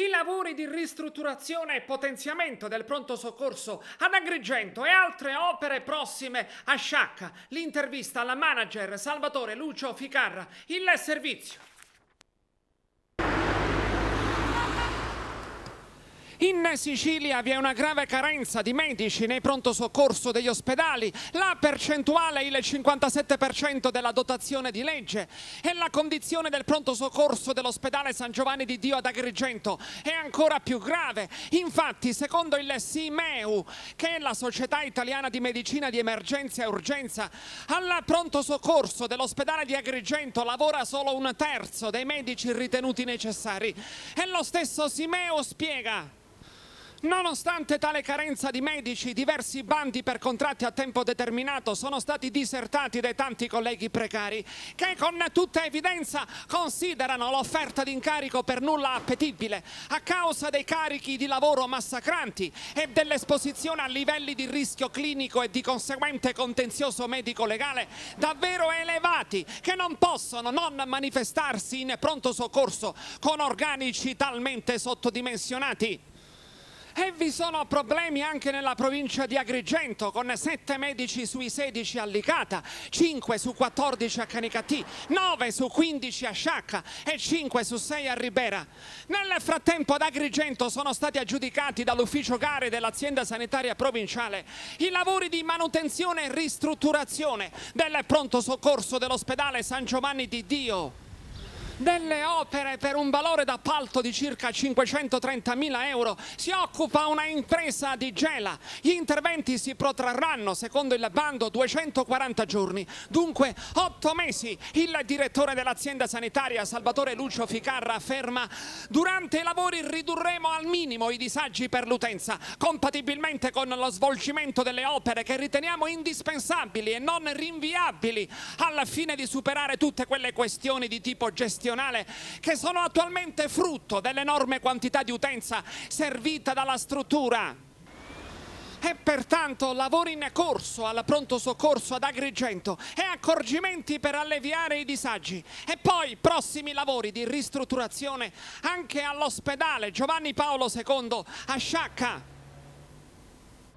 I lavori di ristrutturazione e potenziamento del pronto soccorso ad Agrigento e altre opere prossime a Sciacca. L'intervista alla manager Salvatore Lucio Ficarra. Il servizio. In Sicilia vi è una grave carenza di medici nei pronto soccorso degli ospedali, la percentuale è il 57% della dotazione di legge e la condizione del pronto soccorso dell'ospedale San Giovanni di Dio ad Agrigento è ancora più grave. Infatti, secondo il SIMEU, che è la Società Italiana di Medicina di Emergenza e Urgenza, al pronto soccorso dell'ospedale di Agrigento lavora solo un terzo dei medici ritenuti necessari. E lo stesso SIMEU spiega Nonostante tale carenza di medici, diversi bandi per contratti a tempo determinato sono stati disertati dai tanti colleghi precari che con tutta evidenza considerano l'offerta di incarico per nulla appetibile a causa dei carichi di lavoro massacranti e dell'esposizione a livelli di rischio clinico e di conseguente contenzioso medico-legale davvero elevati che non possono non manifestarsi in pronto soccorso con organici talmente sottodimensionati e vi sono problemi anche nella provincia di Agrigento con 7 medici sui 16 a Licata, 5 su 14 a Canicattì, 9 su 15 a Sciacca e 5 su 6 a Ribera. Nel frattempo ad Agrigento sono stati aggiudicati dall'ufficio gare dell'azienda sanitaria provinciale i lavori di manutenzione e ristrutturazione del pronto soccorso dell'ospedale San Giovanni di Dio delle opere per un valore d'appalto di circa 530.000 euro si occupa una impresa di Gela. Gli interventi si protrarranno, secondo il bando, 240 giorni, dunque 8 mesi. Il direttore dell'azienda sanitaria Salvatore Lucio Ficarra afferma durante i lavori ridurremo al minimo i disagi per l'utenza, compatibilmente con lo svolgimento delle opere che riteniamo indispensabili e non rinviabili alla fine di superare tutte quelle questioni di tipo gestione nazionale che sono attualmente frutto dell'enorme quantità di utenza servita dalla struttura. E pertanto lavori in corso al pronto soccorso ad Agrigento e accorgimenti per alleviare i disagi e poi prossimi lavori di ristrutturazione anche all'ospedale Giovanni Paolo II a Sciacca.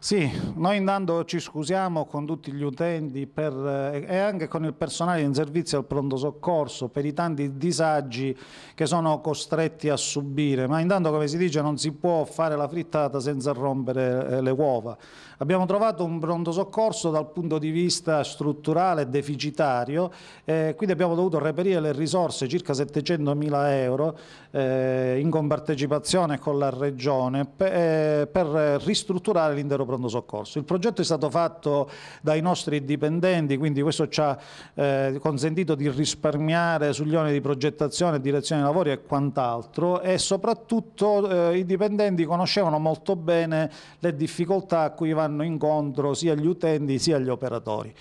Sì, noi intanto ci scusiamo con tutti gli utenti per, eh, e anche con il personale in servizio al pronto soccorso per i tanti disagi che sono costretti a subire, ma intanto come si dice non si può fare la frittata senza rompere eh, le uova. Abbiamo trovato un pronto soccorso dal punto di vista strutturale deficitario, eh, quindi abbiamo dovuto reperire le risorse, circa 700 mila euro, eh, in compartecipazione con la Regione per, eh, per ristrutturare l'intero progetto pronto soccorso. Il progetto è stato fatto dai nostri dipendenti, quindi questo ci ha eh, consentito di risparmiare sugli oneri di progettazione, direzione dei lavori e quant'altro e soprattutto eh, i dipendenti conoscevano molto bene le difficoltà a cui vanno incontro sia gli utenti sia gli operatori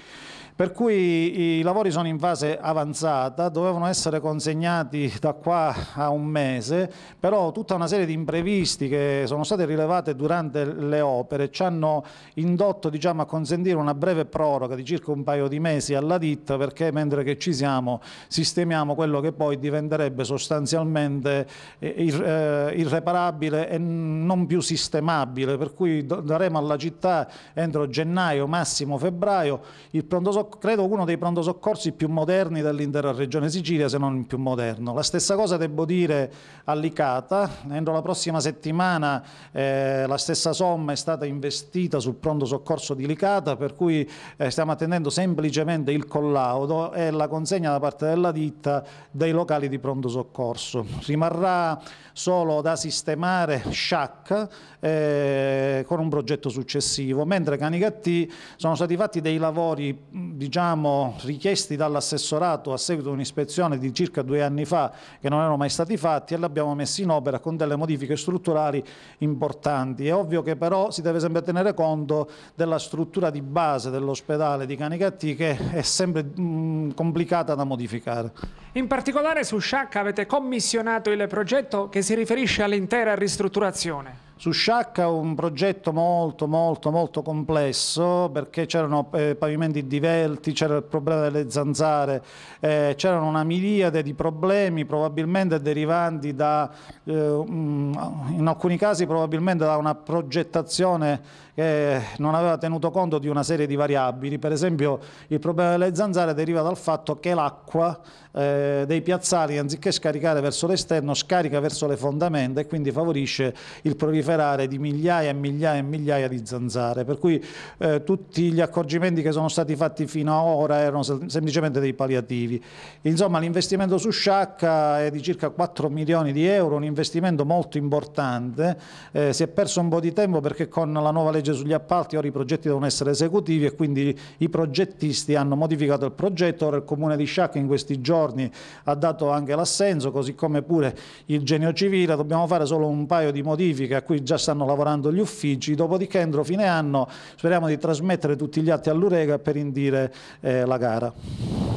per cui i lavori sono in fase avanzata, dovevano essere consegnati da qua a un mese, però tutta una serie di imprevisti che sono state rilevate durante le opere ci hanno indotto diciamo, a consentire una breve proroga di circa un paio di mesi alla ditta perché mentre che ci siamo sistemiamo quello che poi diventerebbe sostanzialmente eh, eh, irreparabile e non più sistemabile, per cui daremo alla città entro gennaio, massimo febbraio, il pronto soccorso credo uno dei pronto soccorsi più moderni dell'intera regione Sicilia, se non il più moderno. La stessa cosa devo dire all'Icata, entro la prossima settimana eh, la stessa somma è stata investita sul pronto soccorso di Licata, per cui eh, stiamo attendendo semplicemente il collaudo e la consegna da parte della ditta dei locali di pronto soccorso. Rimarrà solo da sistemare Sciacca eh, con un progetto successivo, mentre Canicattì sono stati fatti dei lavori diciamo, richiesti dall'assessorato a seguito di un'ispezione di circa due anni fa che non erano mai stati fatti e li abbiamo messi in opera con delle modifiche strutturali importanti. È ovvio che però si deve sempre tenere conto della struttura di base dell'ospedale di Canicattì che è sempre mh, mm, complicata da modificare. In particolare su Sciacca avete commissionato il progetto che si riferisce all'intera ristrutturazione. Su Sciacca un progetto molto molto molto complesso perché c'erano eh, pavimenti divelti, c'era il problema delle zanzare, eh, c'erano una miriade di problemi probabilmente derivanti da, eh, in alcuni casi probabilmente da una progettazione che non aveva tenuto conto di una serie di variabili, per esempio il problema delle zanzare deriva dal fatto che l'acqua eh, dei piazzali anziché scaricare verso l'esterno scarica verso le fondamenta e quindi favorisce il proliferare vociferare di migliaia e migliaia e migliaia di zanzare, per cui eh, tutti gli accorgimenti che sono stati fatti fino ad ora erano semplicemente dei palliativi. Insomma l'investimento su Sciacca è di circa 4 milioni di euro, un investimento molto importante, eh, si è perso un po' di tempo perché con la nuova legge sugli appalti ora i progetti devono essere esecutivi e quindi i progettisti hanno modificato il progetto, ora il comune di Sciacca in questi giorni ha dato anche l'assenso, così come pure il genio civile, dobbiamo fare solo un paio di modifiche a cui già stanno lavorando gli uffici, dopodiché entro fine anno speriamo di trasmettere tutti gli atti all'Urega per indire eh, la gara.